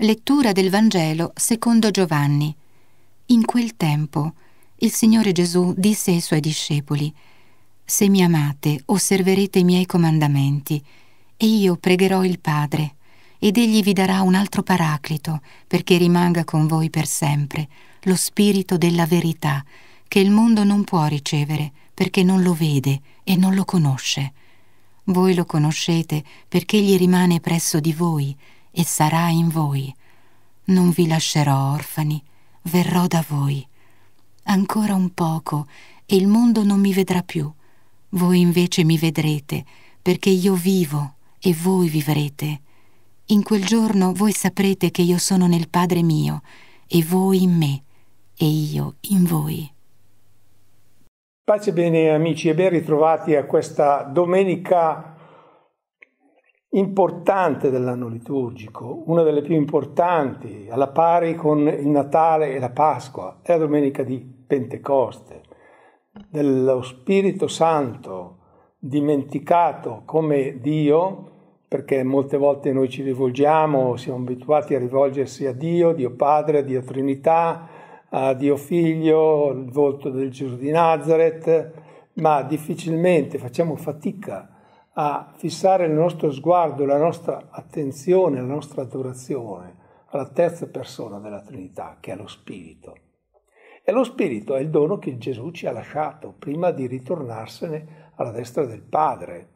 Lettura del Vangelo secondo Giovanni. In quel tempo il Signore Gesù disse ai suoi discepoli, Se mi amate osserverete i miei comandamenti, e io pregherò il Padre, ed egli vi darà un altro paraclito, perché rimanga con voi per sempre, lo Spirito della verità, che il mondo non può ricevere, perché non lo vede e non lo conosce. Voi lo conoscete perché egli rimane presso di voi e sarà in voi. Non vi lascerò orfani, verrò da voi. Ancora un poco e il mondo non mi vedrà più. Voi invece mi vedrete, perché io vivo e voi vivrete. In quel giorno voi saprete che io sono nel Padre mio, e voi in me, e io in voi. Pace bene amici e ben ritrovati a questa domenica importante dell'anno liturgico, una delle più importanti, alla pari con il Natale e la Pasqua, è la domenica di Pentecoste, dello Spirito Santo dimenticato come Dio, perché molte volte noi ci rivolgiamo, siamo abituati a rivolgersi a Dio, Dio Padre, Dio Trinità, a Dio Figlio, il volto del Gesù di Nazareth, ma difficilmente facciamo fatica a a fissare il nostro sguardo, la nostra attenzione, la nostra adorazione alla terza persona della Trinità, che è lo Spirito. E lo Spirito è il dono che Gesù ci ha lasciato prima di ritornarsene alla destra del Padre.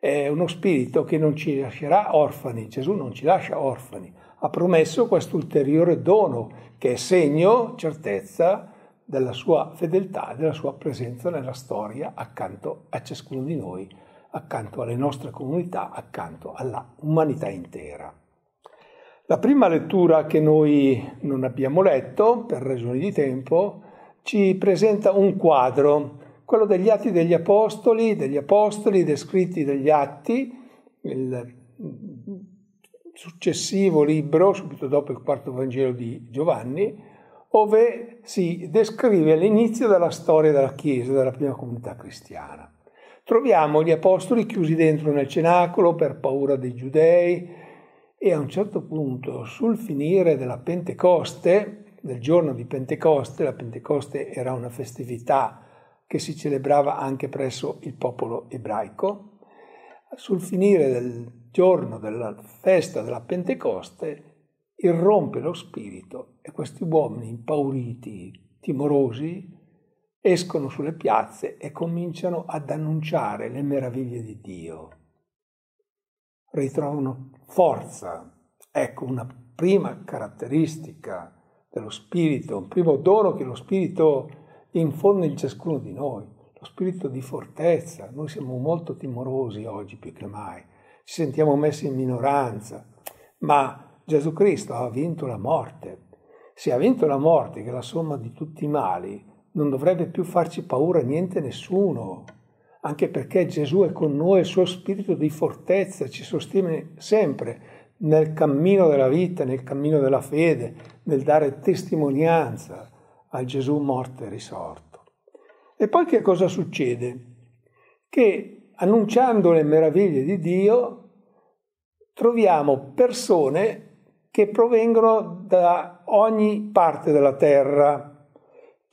È uno Spirito che non ci lascerà orfani, Gesù non ci lascia orfani, ha promesso questo ulteriore dono che è segno, certezza, della sua fedeltà e della sua presenza nella storia accanto a ciascuno di noi accanto alle nostre comunità, accanto alla umanità intera. La prima lettura che noi non abbiamo letto per ragioni di tempo ci presenta un quadro, quello degli atti degli apostoli, degli apostoli descritti dagli atti, il successivo libro, subito dopo il quarto Vangelo di Giovanni, dove si descrive l'inizio della storia della Chiesa, della prima comunità cristiana troviamo gli apostoli chiusi dentro nel cenacolo per paura dei giudei e a un certo punto sul finire della Pentecoste, del giorno di Pentecoste, la Pentecoste era una festività che si celebrava anche presso il popolo ebraico, sul finire del giorno della festa della Pentecoste irrompe lo spirito e questi uomini impauriti, timorosi, escono sulle piazze e cominciano ad annunciare le meraviglie di Dio. Ritrovano forza, ecco una prima caratteristica dello Spirito, un primo dono che lo Spirito infonde in ciascuno di noi, lo Spirito di fortezza. Noi siamo molto timorosi oggi più che mai, ci sentiamo messi in minoranza, ma Gesù Cristo ha vinto la morte. Se ha vinto la morte, che è la somma di tutti i mali, non dovrebbe più farci paura niente nessuno, anche perché Gesù è con noi, il suo spirito di fortezza ci sostiene sempre nel cammino della vita, nel cammino della fede, nel dare testimonianza al Gesù morto e risorto. E poi che cosa succede? Che annunciando le meraviglie di Dio troviamo persone che provengono da ogni parte della terra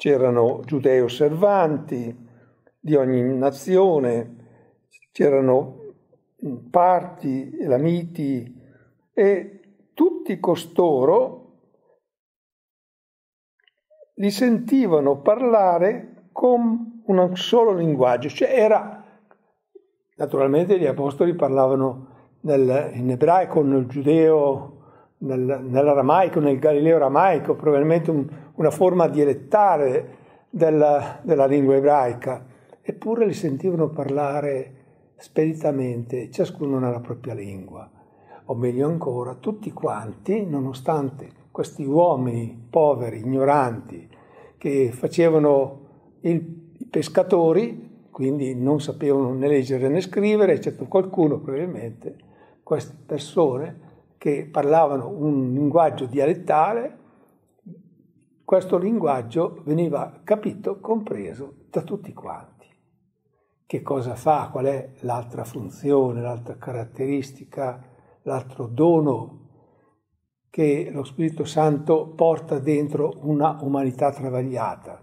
c'erano giudei osservanti di ogni nazione, c'erano parti, lamiti e tutti costoro li sentivano parlare con un solo linguaggio, cioè era naturalmente gli apostoli parlavano nel, in ebraico, nel giudeo nel, nell'aramaico, nel galileo aramaico, probabilmente un, una forma dialettale della, della lingua ebraica, eppure li sentivano parlare speditamente, ciascuno nella propria lingua. O meglio ancora, tutti quanti, nonostante questi uomini poveri, ignoranti, che facevano il, i pescatori, quindi non sapevano né leggere né scrivere, eccetto qualcuno probabilmente, queste persone che parlavano un linguaggio dialettale, questo linguaggio veniva capito, compreso da tutti quanti. Che cosa fa? Qual è l'altra funzione, l'altra caratteristica, l'altro dono che lo Spirito Santo porta dentro una umanità travagliata?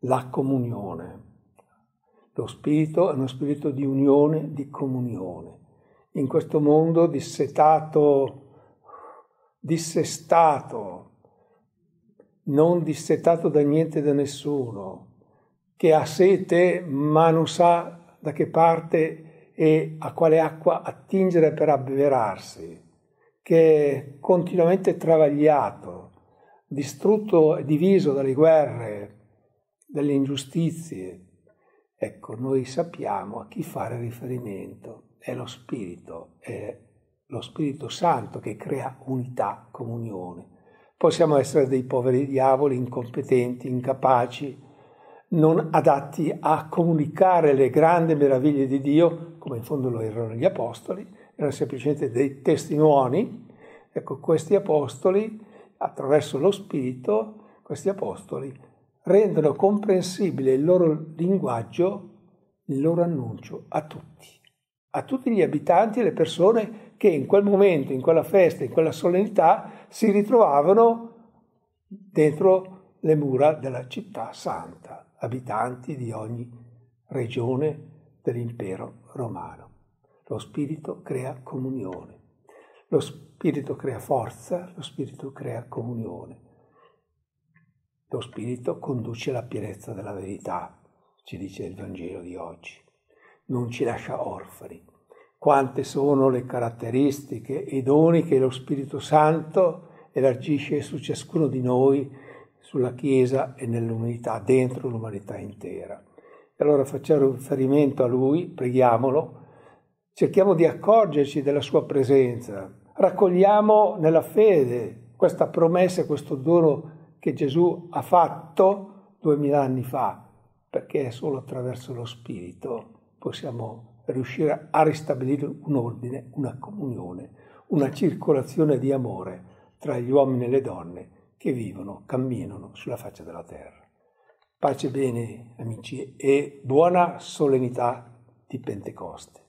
La comunione. Lo Spirito è uno spirito di unione, di comunione in questo mondo dissetato, dissestato, non dissetato da niente da nessuno, che ha sete ma non sa da che parte e a quale acqua attingere per abbeverarsi, che è continuamente travagliato, distrutto e diviso dalle guerre, dalle ingiustizie. Ecco, noi sappiamo a chi fare riferimento è lo Spirito, è lo Spirito Santo che crea unità, comunione. Possiamo essere dei poveri diavoli, incompetenti, incapaci, non adatti a comunicare le grandi meraviglie di Dio, come in fondo lo erano gli apostoli, erano semplicemente dei testimoni. Ecco, questi apostoli, attraverso lo Spirito, questi apostoli rendono comprensibile il loro linguaggio, il loro annuncio a tutti a tutti gli abitanti e le persone che in quel momento, in quella festa, in quella solennità si ritrovavano dentro le mura della città santa, abitanti di ogni regione dell'impero romano. Lo spirito crea comunione, lo spirito crea forza, lo spirito crea comunione. Lo spirito conduce alla pienezza della verità, ci dice il Vangelo di oggi non ci lascia orfani. Quante sono le caratteristiche e i doni che lo Spirito Santo elargisce su ciascuno di noi, sulla Chiesa e nell'umanità, dentro l'umanità intera. E allora facciamo riferimento a Lui, preghiamolo, cerchiamo di accorgerci della Sua presenza, raccogliamo nella fede questa promessa, questo dono che Gesù ha fatto duemila anni fa, perché è solo attraverso lo Spirito possiamo riuscire a ristabilire un ordine, una comunione, una circolazione di amore tra gli uomini e le donne che vivono, camminano sulla faccia della terra. Pace bene, amici, e buona solennità di Pentecoste.